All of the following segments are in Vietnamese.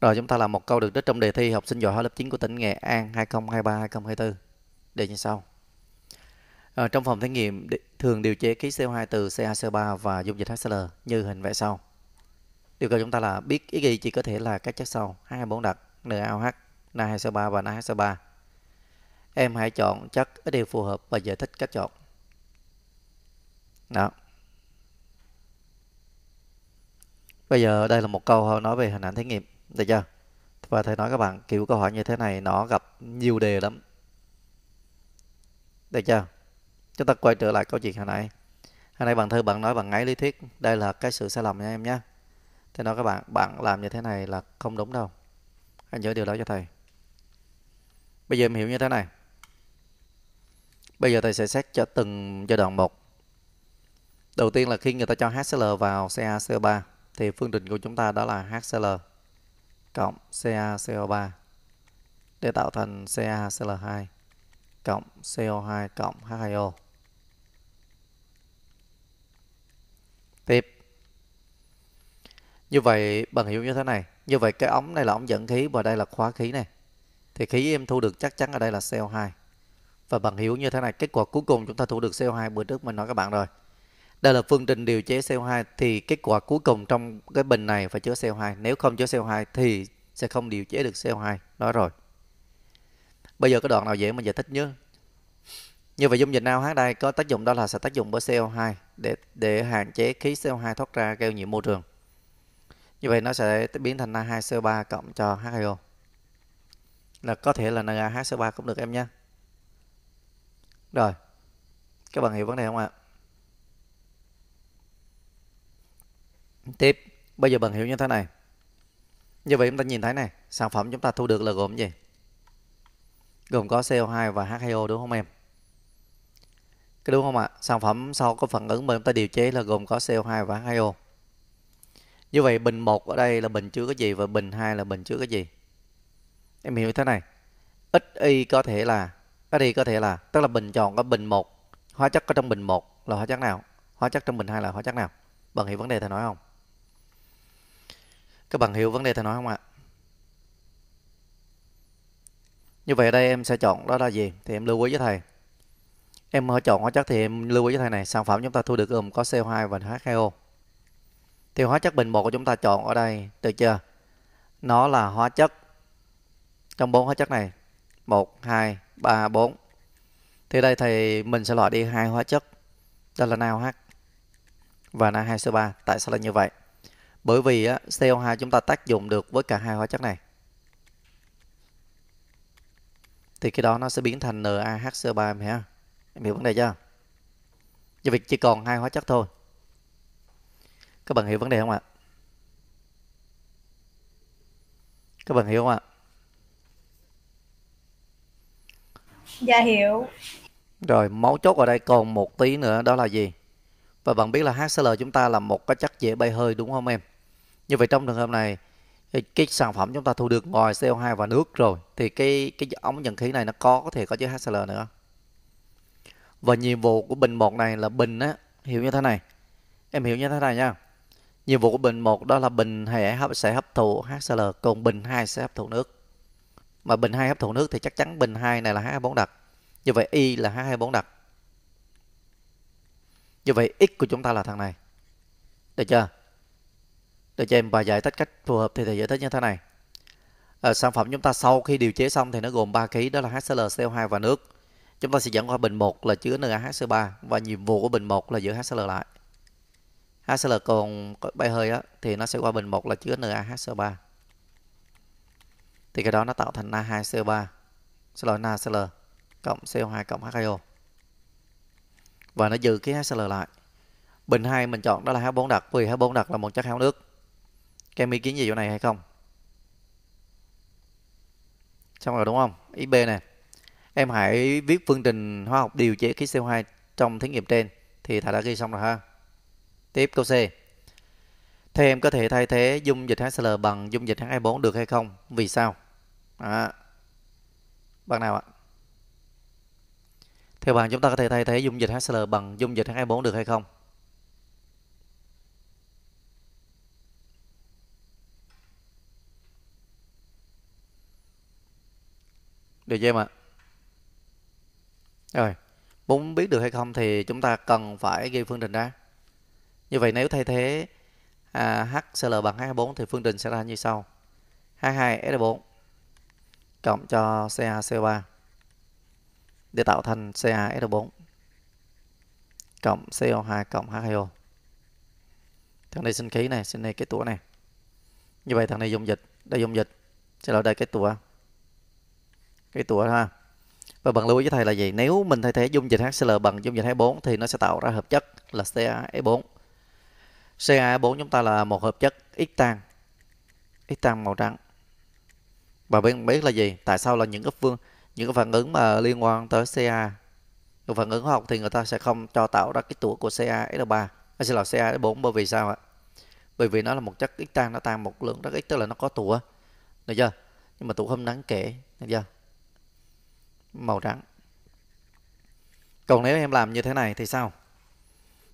Rồi chúng ta làm một câu được trích trong đề thi học sinh giỏi hóa lớp 9 của tỉnh Nghệ An 2023-2024. Đề như sau. À, trong phòng thí nghiệm thường điều chế khí CO2 từ CaCO3 và dung dịch HCl như hình vẽ sau. Điều cầu chúng ta là biết ý gì chỉ có thể là các chất sau 224 đặc NaOH, Na2CO3 và NaHCO3. Em hãy chọn chất ở điều phù hợp và giải thích cách chọn. Đó. Bây giờ đây là một câu nói về hình ảnh thí nghiệm được chưa và thầy nói các bạn kiểu câu hỏi như thế này nó gặp nhiều đề lắm được chưa chúng ta quay trở lại câu chuyện hồi nãy hồi nãy bạn thơ bạn nói bạn ngáy lý thuyết đây là cái sự sai lầm nha em nhé thầy nói các bạn bạn làm như thế này là không đúng đâu anh nhớ điều đó cho thầy bây giờ em hiểu như thế này bây giờ thầy sẽ xét cho từng giai đoạn một đầu tiên là khi người ta cho HCL vào CA CO3 thì phương trình của chúng ta đó là HCL cộng CaCO3 để tạo thành CaCl2 cộng CO2 cộng H2O. Tiếp. Như vậy bằng hiểu như thế này. Như vậy cái ống này là ống dẫn khí và đây là khóa khí này. Thì khí em thu được chắc chắn ở đây là CO2. Và bằng hiểu như thế này, kết quả cuối cùng chúng ta thu được CO2 bữa trước mình nói các bạn rồi. Đây là phương trình điều chế CO2 thì kết quả cuối cùng trong cái bình này phải chứa CO2. Nếu không chứa CO2 thì sẽ không điều chế được CO2. Nói rồi. Bây giờ cái đoạn nào dễ mình giải thích nhé. Như vậy dung dịch NaOH đây có tác dụng đó là sẽ tác dụng với CO2 để để hạn chế khí CO2 thoát ra gây ô nhiễm môi trường. Như vậy nó sẽ biến thành Na2CO3 cộng cho H2O. Là có thể là na 2 co 3 cũng được em nhé Rồi. Các bạn hiểu vấn đề không ạ? À? Tiếp, bây giờ bạn hiểu như thế này. Như vậy chúng ta nhìn thấy này, sản phẩm chúng ta thu được là gồm gì? Gồm có CO2 và H2O đúng không em? Cái đúng không ạ? Sản phẩm sau có phản ứng mà chúng ta điều chế là gồm có CO2 và H2O. Như vậy bình 1 ở đây là bình chứa cái gì và bình 2 là bình chứa cái gì? Em hiểu thế này. ít y có thể là cái XY có thể là tức là bình tròn có bình 1, hóa chất có trong bình 1 là hóa chất nào? Hóa chất trong bình 2 là hóa chất nào? Bạn hiểu vấn đề thầy nói không? Các bạn hiểu vấn đề thầy nói không ạ? Như vậy ở đây em sẽ chọn đó là gì? Thì em lưu ý với thầy. Em chọn hóa chất thì em lưu ý với thầy này. Sản phẩm chúng ta thu được gồm có CO2 và H2O. Thì hóa chất bình bột của chúng ta chọn ở đây. Được chưa? Nó là hóa chất. Trong bốn hóa chất này. 1, 2, 3, 4. Thì đây thì mình sẽ loại đi hai hóa chất. Đó là NaOH và Na2CO3. Tại sao là như vậy? bởi vì á, CO2 chúng ta tác dụng được với cả hai hóa chất này thì cái đó nó sẽ biến thành NaHCO3 em ha em hiểu vấn đề chưa do việc chỉ còn hai hóa chất thôi các bạn hiểu vấn đề không ạ các bạn hiểu không ạ dạ hiểu rồi máu chốt ở đây còn một tí nữa đó là gì và bạn biết là HCl chúng ta là một cái chất dễ bay hơi đúng không em như vậy trong trường hợp này cái sản phẩm chúng ta thu được ngoài CO2 và nước rồi thì cái cái ống dẫn khí này nó có có thể có chữ HCl nữa và nhiệm vụ của bình một này là bình á hiểu như thế này em hiểu như thế này nha nhiệm vụ của bình một đó là bình hệ hấp sẽ hấp thụ HCl còn bình 2 sẽ hấp thụ nước mà bình 2 hấp thụ nước thì chắc chắn bình 2 này là H24 đặc như vậy Y là H24 đặc như vậy X của chúng ta là thằng này được chưa để cho em bài giải thích cách phù hợp thì thầy giải thích như thế này. Ở ờ, sản phẩm chúng ta sau khi điều chế xong thì nó gồm 3 khí đó là HCl, CO2 và nước. Chúng ta sẽ dẫn qua bình 1 là chứa NaHCO3 và nhiệm vụ của bình 1 là giữ HCl lại. HCl còn bay hơi á, thì nó sẽ qua bình 1 là chứa NaHCO3. Thì cái đó nó tạo thành Na2CO3 Xin lỗi NaCl Cộng CO2 cộng H2O Và nó giữ cái HCl lại Bình 2 mình chọn đó là H4 đặc Vì H4 đặc là một chất háo nước em ý kiến gì chỗ này hay không xong rồi đúng không ý b nè em hãy viết phương trình hóa học điều chế khí CO2 trong thí nghiệm trên thì thầy đã ghi xong rồi ha tiếp câu C thì em có thể thay thế dung dịch HCl bằng dung dịch h 4 e được hay không vì sao à, bằng nào ạ theo bạn chúng ta có thể thay thế dung dịch HCl bằng dung dịch h 4 e được hay không Được chưa em ạ? Rồi, muốn biết được hay không thì chúng ta cần phải ghi phương trình ra. Như vậy nếu thay thế à, HCL bằng H24 thì phương trình sẽ ra như sau. 22 s 4 cộng cho CaCO3 để tạo thành CaSO4 cộng CO2 cộng H2O. Thằng này sinh khí này, sinh này cái tủa này. Như vậy thằng này dung dịch, đây dung dịch, sẽ là đây cái tủa cái tua ha và bạn lưu ý với thầy là gì nếu mình thay thế dung dịch HCl bằng dung dịch H4 thì nó sẽ tạo ra hợp chất là CaE4 CaE4 chúng ta là một hợp chất ít tan ít tan màu trắng và bạn biết là gì tại sao là những cái phương những cái phản ứng mà liên quan tới Ca những phản ứng hóa học thì người ta sẽ không cho tạo ra cái tủa của CaSL3 e nó sẽ là CaSL4 e bởi vì sao ạ bởi vì nó là một chất ít tan nó tan một lượng rất ít tức là nó có tủa được chưa nhưng mà tủa không đáng kể được chưa màu trắng còn nếu em làm như thế này thì sao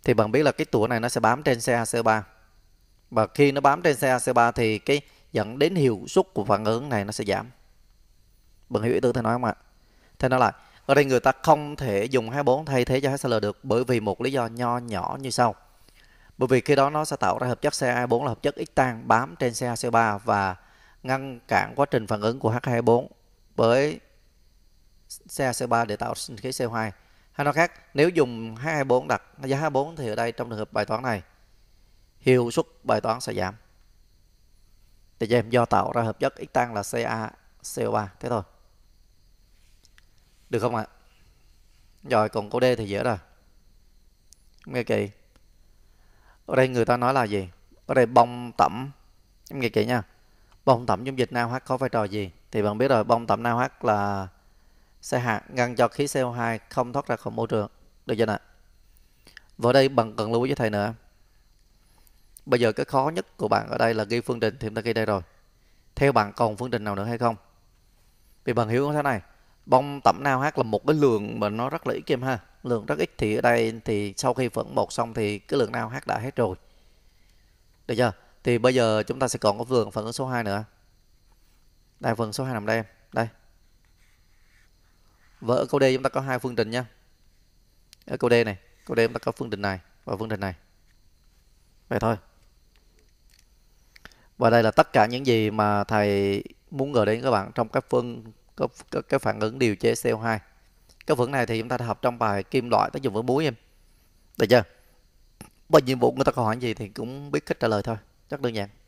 thì bạn biết là cái tua này nó sẽ bám trên xe AC3 và khi nó bám trên xe AC3 thì cái dẫn đến hiệu suất của phản ứng này nó sẽ giảm bạn hiểu ý tôi nói không ạ thế nó lại ở đây người ta không thể dùng 24 thay thế cho HCl được bởi vì một lý do nho nhỏ như sau bởi vì khi đó nó sẽ tạo ra hợp chất ca 24 là hợp chất ít tan bám trên CaC3 và ngăn cản quá trình phản ứng của H24 với xe C3 để tạo khí CO2. Hay nói khác, nếu dùng H24 đặt giá 24 thì ở đây trong trường hợp bài toán này hiệu suất bài toán sẽ giảm. Thì em do tạo ra hợp chất ít tăng là Ca CO3 thế thôi. Được không ạ? Rồi còn câu D thì dễ rồi. Nghe kỳ. Ở đây người ta nói là gì? Ở đây bông tẩm em nghe kỹ nha. Bông tẩm trong dịch NaOH có vai trò gì? Thì bạn biết rồi, bông tẩm NaOH là sẽ hạt ngăn cho khí CO2 không thoát ra khỏi môi trường. Được chưa nè? Và ở đây bạn cần lưu ý với thầy nữa. Bây giờ cái khó nhất của bạn ở đây là ghi phương trình thì chúng ta ghi đây rồi. Theo bạn còn phương trình nào nữa hay không? Vì bạn hiểu thế này, bông tẩm nào hát là một cái lượng mà nó rất là ít kim ha. Lượng rất ít thì ở đây thì sau khi phẫn bột xong thì cái lượng nào hát đã hết rồi. Được chưa? Thì bây giờ chúng ta sẽ còn có vườn phần số 2 nữa. Đây phần số 2 nằm đây em và ở câu D chúng ta có hai phương trình nha ở câu D này câu D chúng ta có phương trình này và phương trình này vậy thôi và đây là tất cả những gì mà thầy muốn gửi đến các bạn trong các phương các, các, phản ứng điều chế CO2 cái phần này thì chúng ta đã học trong bài kim loại tác dụng với muối em được chưa và nhiệm vụ người ta có hỏi gì thì cũng biết cách trả lời thôi rất đơn giản